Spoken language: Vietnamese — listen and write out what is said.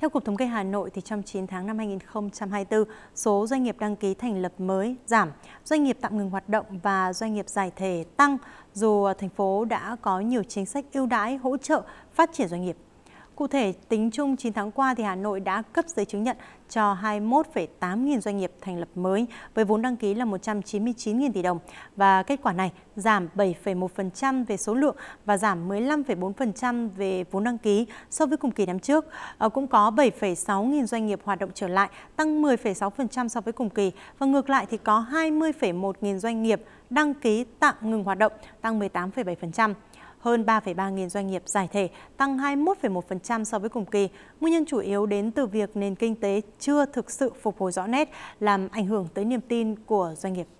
Theo Cục Thống kê Hà Nội, thì trong 9 tháng năm 2024, số doanh nghiệp đăng ký thành lập mới giảm, doanh nghiệp tạm ngừng hoạt động và doanh nghiệp giải thể tăng, dù thành phố đã có nhiều chính sách ưu đãi hỗ trợ phát triển doanh nghiệp Cụ thể, tính chung 9 tháng qua thì Hà Nội đã cấp giấy chứng nhận cho 21,8 nghìn doanh nghiệp thành lập mới với vốn đăng ký là 199 nghìn tỷ đồng và kết quả này giảm 7,1% về số lượng và giảm 15,4% về vốn đăng ký so với cùng kỳ năm trước. Ờ, cũng có 7,6 nghìn doanh nghiệp hoạt động trở lại, tăng 10,6% so với cùng kỳ và ngược lại thì có 20,1 nghìn doanh nghiệp đăng ký tạm ngừng hoạt động, tăng 18,7% hơn 3,3 nghìn doanh nghiệp giải thể, tăng 21,1% so với cùng kỳ. Nguyên nhân chủ yếu đến từ việc nền kinh tế chưa thực sự phục hồi rõ nét, làm ảnh hưởng tới niềm tin của doanh nghiệp.